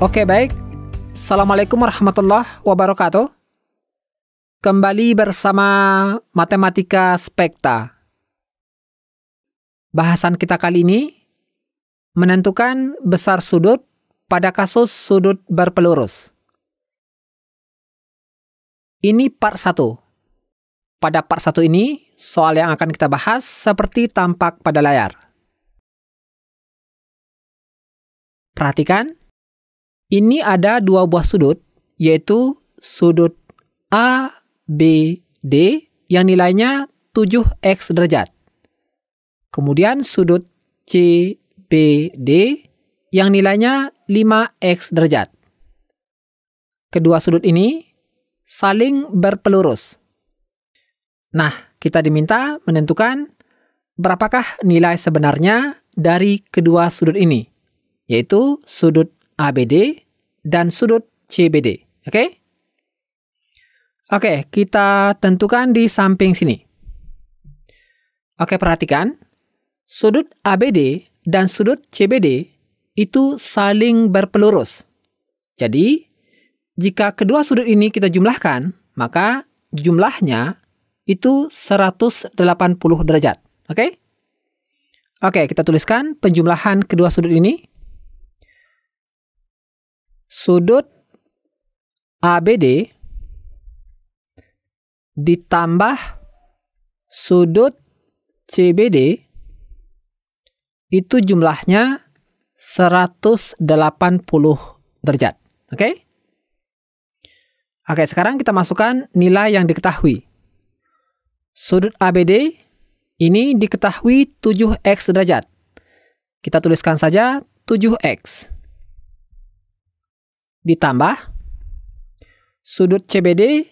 Oke, baik. Assalamualaikum warahmatullahi wabarakatuh. Kembali bersama Matematika Spekta. Bahasan kita kali ini menentukan besar sudut pada kasus sudut berpelurus. Ini part 1. Pada part 1 ini, soal yang akan kita bahas seperti tampak pada layar. Perhatikan ini ada dua buah sudut, yaitu sudut A, B, D yang nilainya 7x derajat. Kemudian sudut C, B, D yang nilainya 5x derajat. Kedua sudut ini saling berpelurus. Nah, kita diminta menentukan berapakah nilai sebenarnya dari kedua sudut ini, yaitu sudut ABD dan sudut CBD. Oke? Okay? Oke, okay, kita tentukan di samping sini. Oke, okay, perhatikan. Sudut ABD dan sudut CBD itu saling berpelurus. Jadi, jika kedua sudut ini kita jumlahkan, maka jumlahnya itu 180 derajat. Oke? Okay? Oke, kita tuliskan penjumlahan kedua sudut ini sudut ABD ditambah sudut CBD itu jumlahnya 180 derajat. Oke? Okay? Oke, sekarang kita masukkan nilai yang diketahui. Sudut ABD ini diketahui 7x derajat. Kita tuliskan saja 7x ditambah sudut CBD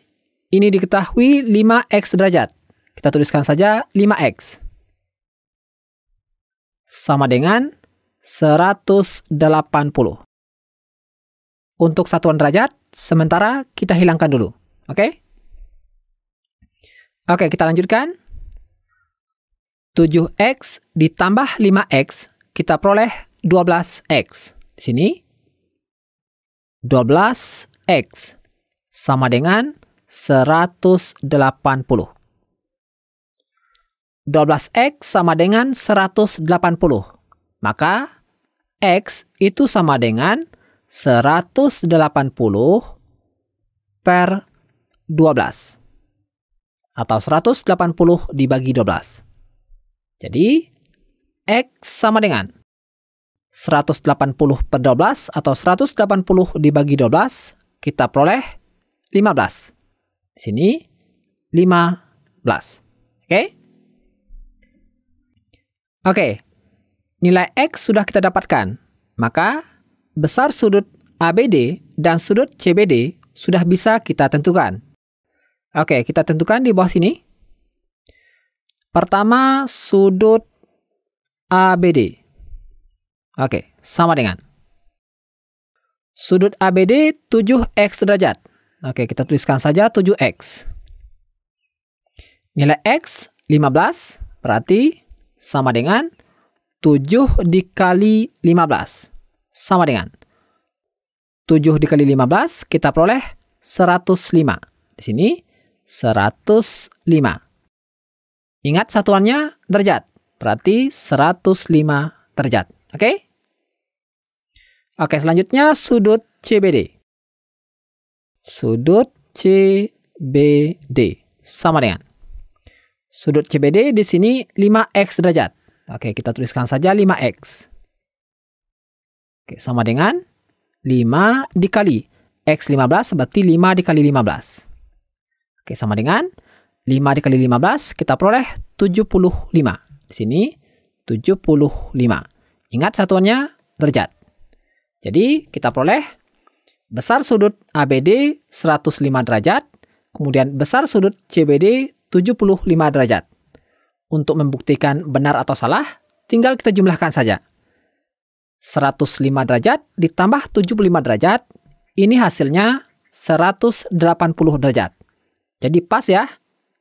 ini diketahui 5x derajat. Kita tuliskan saja 5x. Sama dengan 180. Untuk satuan derajat, sementara kita hilangkan dulu. Oke? Okay? Oke, okay, kita lanjutkan. 7x ditambah 5x, kita peroleh 12x. Di sini, 12x sama dengan 180. 12x sama dengan 180. Maka x itu sama dengan 180 per 12. Atau 180 dibagi 12. Jadi, x sama dengan 180 per 12 atau 180 dibagi 12 kita peroleh 15. Di sini 15. Oke? Okay? Oke. Okay. Nilai X sudah kita dapatkan. Maka besar sudut ABD dan sudut CBD sudah bisa kita tentukan. Oke, okay, kita tentukan di bawah sini. Pertama, sudut ABD. Oke, sama dengan. Sudut ABD 7X derajat. Oke, kita tuliskan saja 7X. Nilai X 15, berarti sama dengan 7 dikali 15. Sama dengan 7 dikali 15 kita peroleh 105. Di sini 105. Ingat satuannya derajat, berarti 105 derajat. Oke? Okay? Oke, selanjutnya sudut CBD. Sudut CBD sama dengan sudut CBD di sini 5x derajat. Oke, kita tuliskan saja 5x. Oke, sama dengan 5 dikali x 15 berarti 5 dikali 15. Oke, sama dengan 5 dikali 15 kita peroleh 75. Di sini 75. Ingat satuannya derajat. Jadi kita peroleh besar sudut ABD 105 derajat, kemudian besar sudut CBD 75 derajat. Untuk membuktikan benar atau salah, tinggal kita jumlahkan saja. 105 derajat ditambah 75 derajat, ini hasilnya 180 derajat. Jadi pas ya,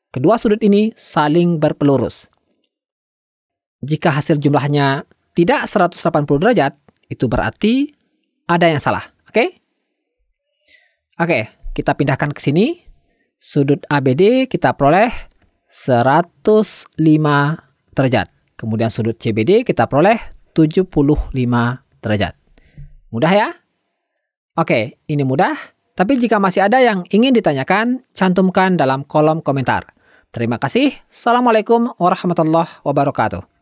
kedua sudut ini saling berpelurus. Jika hasil jumlahnya tidak 180 derajat, itu berarti ada yang salah. Oke? Okay? Oke, okay, kita pindahkan ke sini. Sudut ABD kita peroleh 105 derajat. Kemudian sudut CBD kita peroleh 75 derajat. Mudah ya? Oke, ini mudah. Tapi jika masih ada yang ingin ditanyakan, cantumkan dalam kolom komentar. Terima kasih. Assalamualaikum warahmatullahi wabarakatuh.